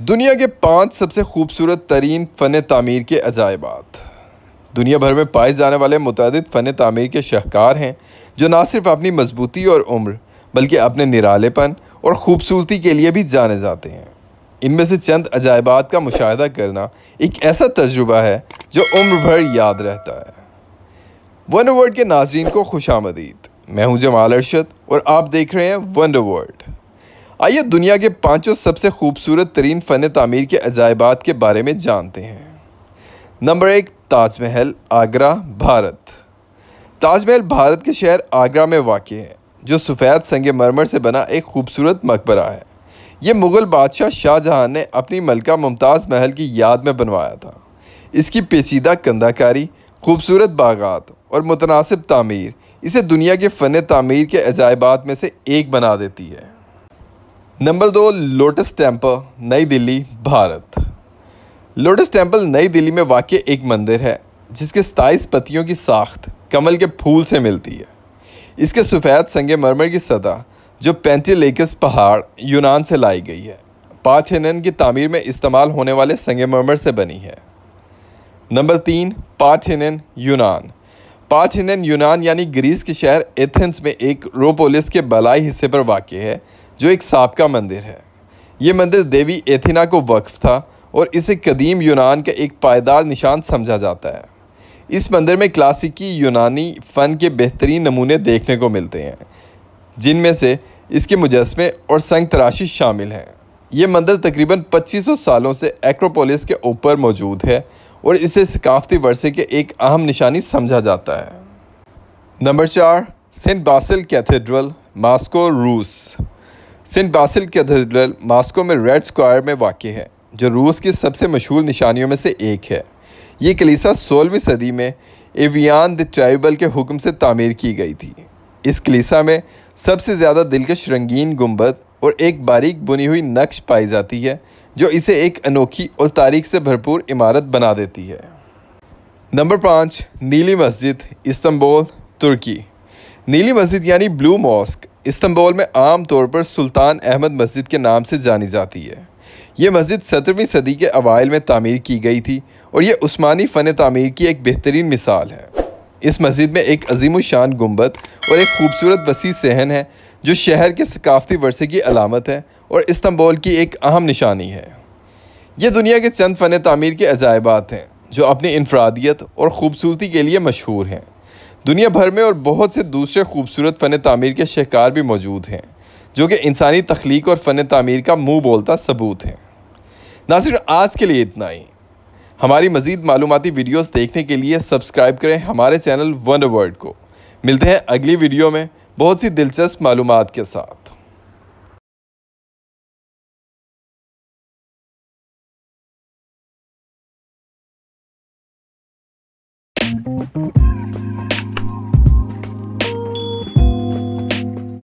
दुनिया के पाँच सबसे खूबसूरत तरीन फ़न तमीर के अजायबात दुनिया भर में पाए जाने वाले मुतद फ़न तमीर के शहकार हैं जो ना सिर्फ अपनी मजबूती और उम्र बल्कि अपने निरालेपन और ख़ूबसूरती के लिए भी जाने जाते हैं इनमें से चंद अजायबात का मुशाह करना एक ऐसा तजुबा है जो उम्र भर याद रहता है वन वर्ल्ड के नाजरन को खुश आमदीद मैं हूँ जमाल अरशद और आप देख रहे हैं वन वर्ल्ड आइए दुनिया के पाँचों सबसे खूबसूरत तरीन फ़न तमीर के अजायबात के बारे में जानते हैं नंबर एक ताजमहल आगरा भारत ताजमहल भारत के शहर आगरा में वाक़ है जो सफ़ेद संग मरमर से बना एक खूबसूरत मकबरा है ये मुग़ल बादशाह शाहजहां ने अपनी मलका मुमताज़ महल की याद में बनवाया था इसकी पेचीदा कंदाकारी खूबसूरत बागात और मुतनासिब तमीर इसे दुनिया के फ़न तमीर के अजायबात में से एक बना देती है नंबर दो लोटस टेम्पल नई दिल्ली भारत लोटस टेम्पल नई दिल्ली में वाक़ एक मंदिर है जिसके सताईस पतियों की साख्त कमल के फूल से मिलती है इसके सफ़ेद संग मरमर की सतह जो पेंटिलेकस पहाड़ यूनान से लाई गई है पाँच हनन की तामीर में इस्तेमाल होने वाले संग मरमर से बनी है नंबर तीन पाँच हनन यूनान पाँच हनन यूनान यानी ग्रीस के शहर एथेंस में एक रोपोलिस के बलाई हिस्से पर वाक़ है जो एक सांप का मंदिर है ये मंदिर देवी एथिना को वक्फ था और इसे कदीम यूनान का एक पायदार निशान समझा जाता है इस मंदिर में क्लासिकी यूनानी फ़न के बेहतरीन नमूने देखने को मिलते हैं जिनमें से इसके मुजस्मे और संग तराशी शामिल हैं ये मंदिर तकरीबन 2500 सालों से एक्रोपोलिस के ऊपर मौजूद है और इसे सकाफती वर्षे के एक अहम निशानी समझा जाता है नंबर चार सेंट बासिल कैथेड्रल मास्को रूस सेंट बासिल कैथेड्रल मास्को में रेड स्क्वायर में वाक़ है जो रूस की सबसे मशहूर निशानियों में से एक है ये कलीसा सोलहवीं सदी में एवियान द ट्राइबल के हुक्म से तामीर की गई थी इस कलीसा में सबसे ज़्यादा दिलकश रंगीन गुंबद और एक बारीक बुनी हुई नक्श पाई जाती है जो इसे एक अनोखी और तारीख से भरपूर इमारत बना देती है नंबर पाँच नीली मस्जिद इस्तंबोल तुर्की नीली मस्जिद यानी ब्लू मॉस्क इस्तंबोल में आम तौर पर सुल्तान अहमद मस्जिद के नाम से जानी जाती है ये मस्जिद सत्रहवीं सदी के अवाइल में तामीर की गई थी और यह उस्मानी फ़न तामीर की एक बेहतरीन मिसाल है इस मस्जिद में एक अजीम शान गुम्बद और एक खूबसूरत वसी सहन है जो शहर के सकाफती वर्षे की अलामत है और इस्तंबोल की एक अहम निशानी है यह दुनिया के चंद फ़न तामीर के अजायबात हैं जो अपनी इनफरादियत और ख़ूबसूरती के लिए मशहूर हैं दुनिया भर में और बहुत से दूसरे खूबसूरत फ़न तमीर के शहकार भी मौजूद हैं जो कि इंसानी तख्लीक और फ़न तमीर का मुँह बोलता सबूत हैं सिर्फ आज के लिए इतना ही हमारी मज़ीद मालूमती वीडियोज़ देखने के लिए सब्सक्राइब करें हमारे चैनल वन वर्ड को मिलते हैं अगली वीडियो में बहुत सी दिलचस्प मालूम के साथ